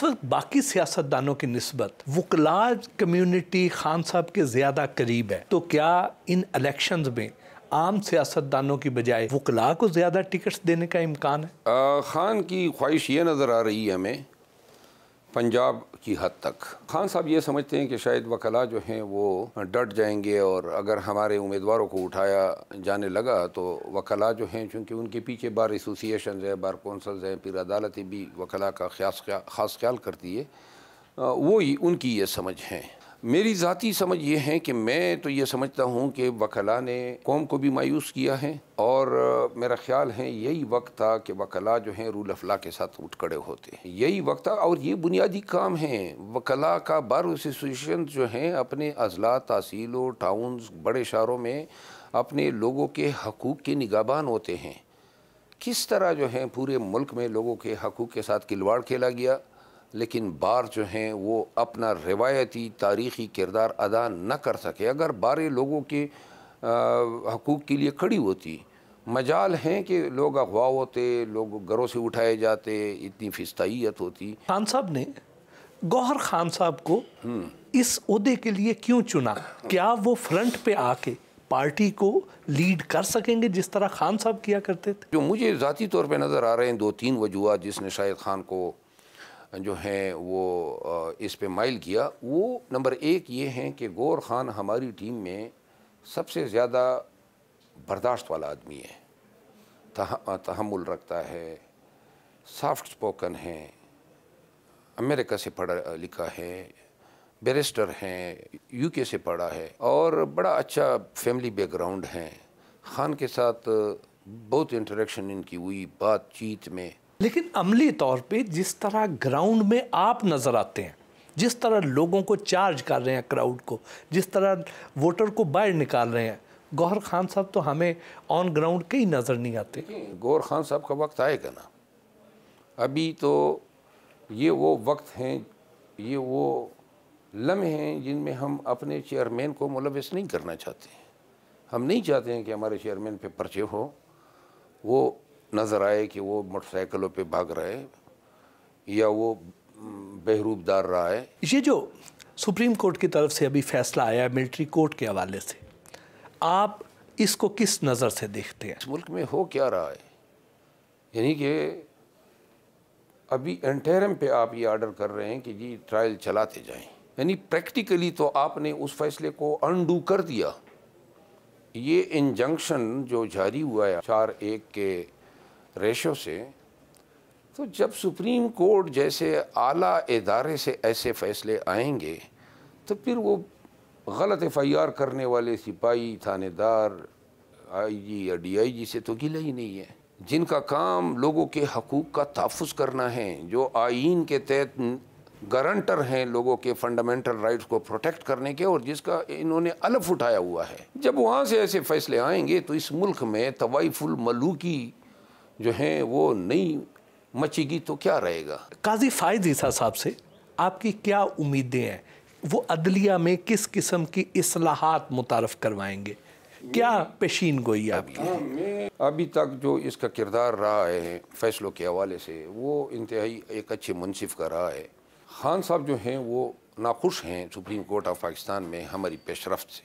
तो बाकी सियासतदानों की नस्बत वकला कम्यूनिटी खान साहब के ज़्यादा करीब है तो क्या इन इलेक्शन में आम सियासतदानों की बजाय वकला को ज़्यादा टिकट्स देने का इम्कान है आ, खान की ख्वाहिश ये नज़र आ रही है हमें पंजाब की हद तक खान साहब ये समझते हैं कि शायद वकला जो हैं वो डट जाएंगे और अगर हमारे उम्मीदवारों को उठाया जाने लगा तो वकला जो हैं चूँकि उनके पीछे बार एसोसिएशन है बार कौंसल्स हैं फिर अदालतें भी वकला का खास ख्याल करती है वो ही उनकी ये समझ है मेरी ज़ाती समझ ये है कि मैं तो ये समझता हूँ कि वकला ने कौम को भी मायूस किया है और मेरा ख्याल है यही वक्त था कि वकला जो हैं रूल अफला के साथ उठ खड़े होते हैं यही वक्त था और ये बुनियादी काम है वकला का बार एसोसिएशन जो हैं अपने अजला तहसीलों टाउन्स बड़े शहरों में अपने लोगों के हकूक़ के निगाबान होते हैं किस तरह जो हैं पूरे मुल्क में लोगों के हकूक़ के साथ खिलवाड़ खेला गया लेकिन बार जो हैं वो अपना रिवायती तारीख़ी किरदार अदा न कर सके अगर बारें लोगों के हकूक़ के लिए खड़ी होती मजाल हैं कि लोग अगवा होते लोग घरों से उठाए जाते इतनी फिस्तियत होती खान साहब ने गौहर खान साहब को हम्म। इस उदे के लिए क्यों चुना क्या वो फ्रंट पे आके पार्टी को लीड कर सकेंगे जिस तरह खान साहब किया करते थे जो मुझे ज़ाती तौर पे नज़र आ रहे हैं दो तीन वजूहत जिसने शाहिद खान को जो हैं वो इस पे माइल किया वो नंबर एक ये हैं कि गौर ख़ान हमारी टीम में सबसे ज़्यादा बर्दाश्त वाला आदमी है तहमुल रखता है सॉफ्ट स्पोकन है अमेरिका से पढ़ा लिखा है बैरिस्टर हैं यूके से पढ़ा है और बड़ा अच्छा फैमिली बैकग्राउंड है ख़ान के साथ बहुत इंटरेक्शन इनकी हुई बातचीत में लेकिन अमली तौर पे जिस तरह ग्राउंड में आप नज़र आते हैं जिस तरह लोगों को चार्ज कर रहे हैं क्राउड को जिस तरह वोटर को बाहर निकाल रहे हैं गौहर खान साहब तो हमें ऑन ग्राउंड कहीं नज़र नहीं आते गौहर खान साहब का वक्त आएगा ना अभी तो ये वो वक्त हैं ये वो लम्हे हैं जिनमें हम अपने चेयरमैन को मुलविस नहीं करना चाहते हम नहीं चाहते हैं कि हमारे चेयरमैन पे पर्चे हो वो नज़र आए कि वो मोटरसाइकिलों पे भाग रहे या वो बहरूबदार रहा है ये जो सुप्रीम कोर्ट की तरफ से अभी फैसला आया है मिलिट्री कोर्ट के हवाले से आप इसको किस नज़र से देखते हैं इस मुल्क में हो क्या रहा है यानी कि अभी एंटेरम पे आप ये आर्डर कर रहे हैं कि जी ट्रायल चलाते जाएं यानी प्रैक्टिकली तो आपने उस फैसले को अनडू कर दिया ये इंजंक्शन जो जारी हुआ है चार एक के रेशो से तो जब सुप्रीम कोर्ट जैसे आला इदारे से ऐसे फ़ैसले आएंगे तो फिर वो गलत एफ आई आर करने वाले सिपाही थानेदार आई जी या डी आई जी से तो गिला ही नहीं है जिनका काम लोगों के हकूक़ का तहफ़ करना है जो आइन के तहत गारंटर हैं लोगों के फंडामेंटल राइट्स को प्रोटेक्ट करने के और जिसका इन्होंने अलफ उठाया हुआ है जब वहाँ से ऐसे फ़ैसले आएंगे तो इस मुल्क में तवाइफुल मलूकी जो हैं वो नहीं मचेगी तो क्या रहेगा काजी फायद ईसा साहब से आपकी क्या उम्मीदें हैं वो अदलिया में किस किस्म की असलाहत मुतारफ़ करवाएंगे क्या पेशीन गोई आपकी अभी तक जो इसका किरदार रहा है फैसलों के हवाले से वो इंतहाई एक अच्छे मुनसिफ का रहा है खान साहब जो हैं वो नाखुश हैं सुप्रीम कोर्ट ऑफ पाकिस्तान में हमारी पेशरफ से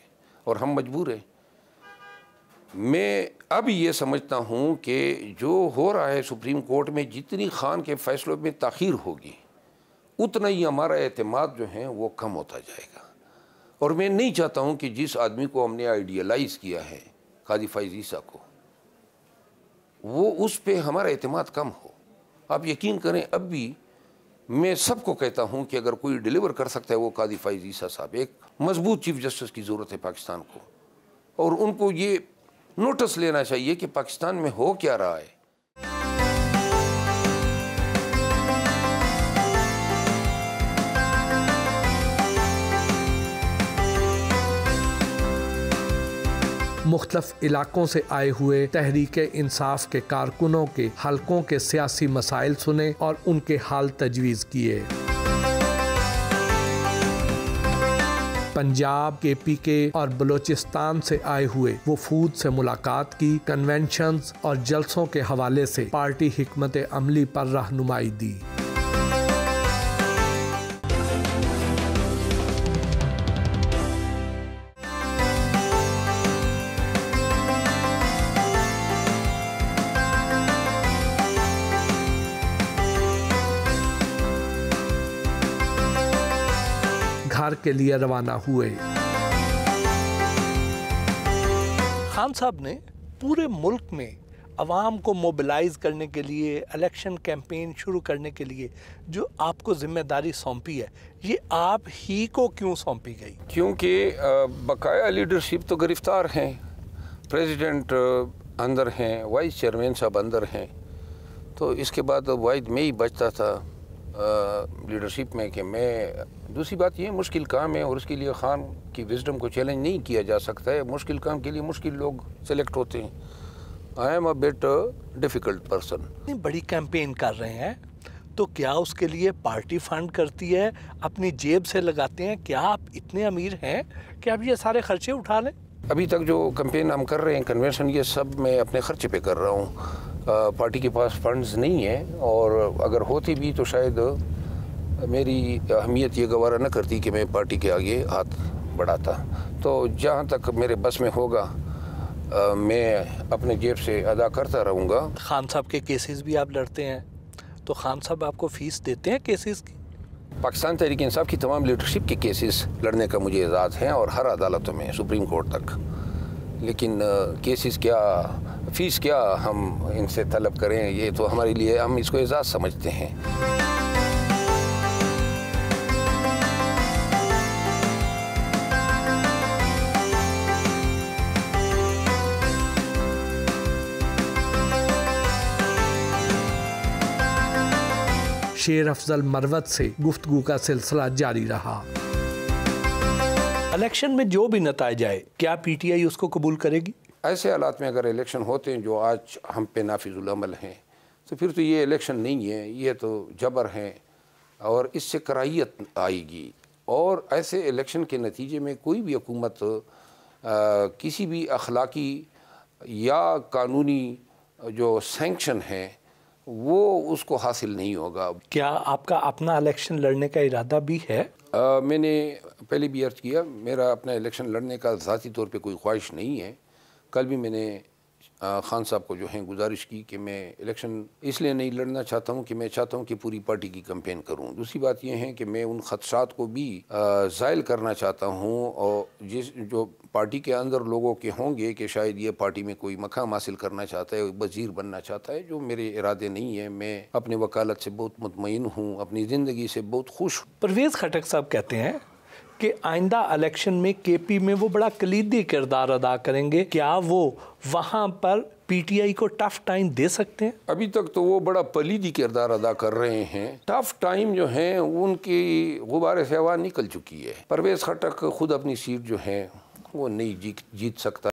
और हम मजबूर हैं मैं अब ये समझता हूँ कि जो हो रहा है सुप्रीम कोर्ट में जितनी खान के फ़ैसलों में तखीर होगी उतना ही हमारा अहतमाद जो है वो कम होता जाएगा और मैं नहीं चाहता हूँ कि जिस आदमी को हमने आइडियलाइज़ किया है खादी फाइजीसा को वो उस पर हमारा अहतमाद कम हो आप यकीन करें अब भी मैं सबको कहता हूँ कि अगर कोई डिलीवर कर सकता है वो कादी फैजीसा साहब एक मजबूत चीफ जस्टिस की ज़रूरत है पाकिस्तान को और उनको ये नोटिस लेना चाहिए कि पाकिस्तान में हो क्या रहा है मुख्तफ इलाकों से आए हुए तहरीक इंसाफ के कारकुनों के हलकों के सियासी मसाइल सुने और उनके हाल तजवीज़ किए पंजाब के पी के और बलोचिस्तान से आए हुए वफूद से मुलाकात की कन्वेंशन और जलसों के हवाले से पार्टी हमत अमली पर रहनुमाई दी बिहार के लिए रवाना हुए खान साहब ने पूरे मुल्क में आवाम को मोबिलाइज करने के लिए इलेक्शन कैंपेन शुरू करने के लिए जो आपको जिम्मेदारी सौंपी है ये आप ही को क्यों सौंपी गई क्योंकि बकाया लीडरशिप तो गिरफ्तार हैं प्रेसिडेंट अंदर हैं वाइस चेयरमैन साहब अंदर हैं तो इसके बाद वाइज में ही बचता था लीडरशिप में कि मैं दूसरी बात ये मुश्किल काम है और उसके लिए खान की विजडम को चैलेंज नहीं किया जा सकता है मुश्किल काम के लिए मुश्किल लोग सेलेक्ट होते हैं I am a bit difficult person बड़ी कैंपेन कर रहे हैं तो क्या उसके लिए पार्टी फंड करती है अपनी जेब से लगाते हैं क्या आप इतने अमीर हैं कि आप ये सारे खर्चे उठा लें अभी तक जो कैंपेन हम कर रहे हैं कन्वेंशन ये सब मैं अपने खर्चे पे कर रहा हूँ पार्टी के पास फंड्स नहीं है और अगर होती भी तो शायद मेरी अहमियत ये गवारा न करती कि मैं पार्टी के आगे हाथ बढ़ाता तो जहाँ तक मेरे बस में होगा आ, मैं अपने जेब से अदा करता रहूँगा खान साहब के केसेस भी आप लड़ते हैं तो खान साहब आपको फीस देते हैं केसेस की पाकिस्तान तहरीक इंसाब की तमाम लीडरशिप के केसेस लड़ने का मुझे एजाज़ है और हर अदालतों में सुप्रीम कोर्ट तक लेकिन केसेस क्या फ़ीस क्या हम इनसे तलब करें ये तो हमारे लिए हम इसको एजाज़ समझते हैं शेर अफजल मरवत से गुफ्तगु का सिलसिला जारी रहा इलेक्शन में जो भी नतज आए क्या पीटीआई उसको कबूल करेगी ऐसे हालात में अगर इलेक्शन होते हैं जो आज हम पे नाफिजुलमल हैं तो फिर तो ये इलेक्शन नहीं है ये तो जबर हैं और इससे कराहियत आएगी और ऐसे इलेक्शन के नतीजे में कोई भी हुकूमत किसी भी अखलाकी या कानूनी जो सेंक्शन है वो उसको हासिल नहीं होगा क्या आपका अपना इलेक्शन लड़ने का इरादा भी है आ, मैंने पहले भी अर्ज़ किया मेरा अपना इलेक्शन लड़ने का ज़ाती तौर पे कोई ख्वाहिश नहीं है कल भी मैंने खान साहब को जो है गुजारिश की कि मैं इलेक्शन इसलिए नहीं लड़ना चाहता हूँ कि मैं चाहता हूँ कि पूरी पार्टी की कंपेन करूँ दूसरी बात यह है कि मैं उन खदशात को भी ज़ायल करना चाहता हूँ और जिस जो पार्टी के अंदर लोगों के होंगे कि शायद ये पार्टी में कोई मकाम हासिल करना चाहता है वजीर बनना चाहता है जो मेरे इरादे नहीं है मैं अपने वकालत से बहुत मुतमिन हूँ अपनी ज़िंदगी से बहुत खुश हूँ परवेज़ खटक साहब कहते हैं कि आइंदा इलेक्शन में केपी में वो बड़ा कलीदी किरदार अदा करेंगे क्या वो वहाँ पर पीटीआई को टफ टाइम दे सकते हैं अभी तक तो वो बड़ा पलीदी किरदार अदा कर रहे हैं टफ टाइम जो है उनकी गुब्बारे से आवाज़ निकल चुकी है परवेज खटक खुद अपनी सीट जो है वो नहीं जीत जीत सकता